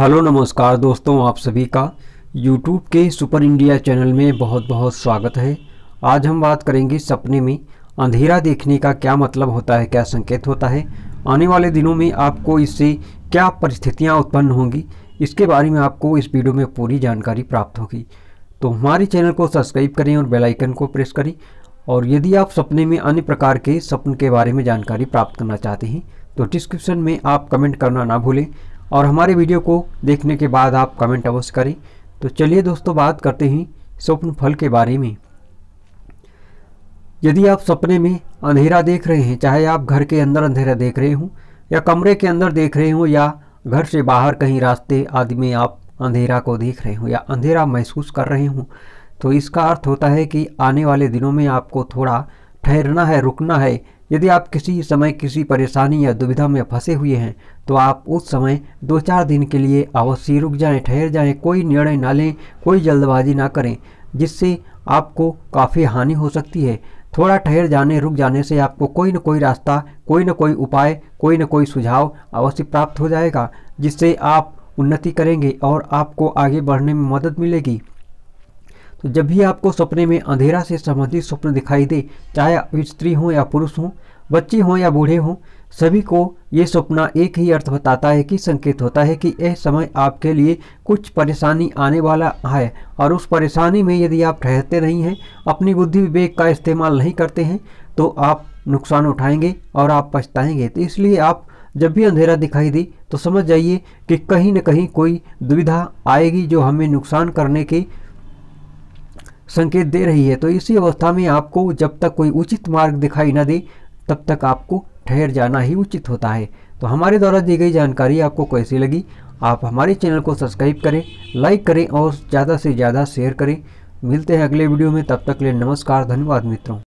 hello नमस्कार दोस्तों आप सभी का यूट्यूब के सुपर इंडिया चैनल में बहुत बहुत स्वागत है आज हम बात करेंगे सपने में अंधेरा देखने का क्या मतलब होता है क्या संकेत होता है आने वाले दिनों में आपको इससे क्या परिस्थितियां उत्पन्न होंगी इसके बारे में आपको इस वीडियो में पूरी जानकारी प्राप्त होगी तो हमारे चैनल को सब्सक्राइब करें और बेलाइकन को प्रेस करें और यदि आप सपने में अन्य प्रकार के सपन के बारे में जानकारी प्राप्त करना चाहते हैं तो डिस्क्रिप्शन में आप कमेंट करना ना भूलें और हमारे वीडियो को देखने के बाद आप कमेंट अवश्य करें तो चलिए दोस्तों बात करते हैं स्वप्न फल के बारे में यदि आप सपने में अंधेरा देख रहे हैं चाहे आप घर के अंदर अंधेरा देख रहे हों या कमरे के अंदर देख रहे हों या घर से बाहर कहीं रास्ते आदि में आप अंधेरा को देख रहे हों या अंधेरा महसूस कर रहे हों तो इसका अर्थ होता है कि आने वाले दिनों में आपको थोड़ा ठहरना है रुकना है यदि आप किसी समय किसी परेशानी या दुविधा में फंसे हुए हैं तो आप उस समय दो चार दिन के लिए अवश्य रुक जाएं ठहर जाएं कोई निर्णय ना लें कोई जल्दबाजी ना करें जिससे आपको काफ़ी हानि हो सकती है थोड़ा ठहर जाने रुक जाने से आपको कोई न कोई रास्ता कोई न कोई उपाय कोई न कोई सुझाव अवश्य प्राप्त हो जाएगा जिससे आप उन्नति करेंगे और आपको आगे बढ़ने में मदद मिलेगी तो जब भी आपको सपने में अंधेरा से संबंधित स्वप्न दिखाई दे चाहे स्त्री हो या पुरुष हो बच्चे हों या बूढ़े हों सभी को ये सपना एक ही अर्थ बताता है कि संकेत होता है कि यह समय आपके लिए कुछ परेशानी आने वाला है और उस परेशानी में यदि आप ठहरते नहीं हैं अपनी बुद्धि विवेक का इस्तेमाल नहीं करते हैं तो आप नुकसान उठाएंगे और आप पछताएंगे तो इसलिए आप जब भी अंधेरा दिखाई दे तो समझ जाइए कि कहीं ना कहीं कोई दुविधा आएगी जो हमें नुकसान करने के संकेत दे रही है तो इसी अवस्था में आपको जब तक कोई उचित मार्ग दिखाई न दे तब तक आपको ठहर जाना ही उचित होता है तो हमारे द्वारा दी गई जानकारी आपको कैसी लगी आप हमारे चैनल को सब्सक्राइब करें लाइक करें और ज़्यादा से ज़्यादा शेयर करें मिलते हैं अगले वीडियो में तब तक ले नमस्कार धन्यवाद मित्रों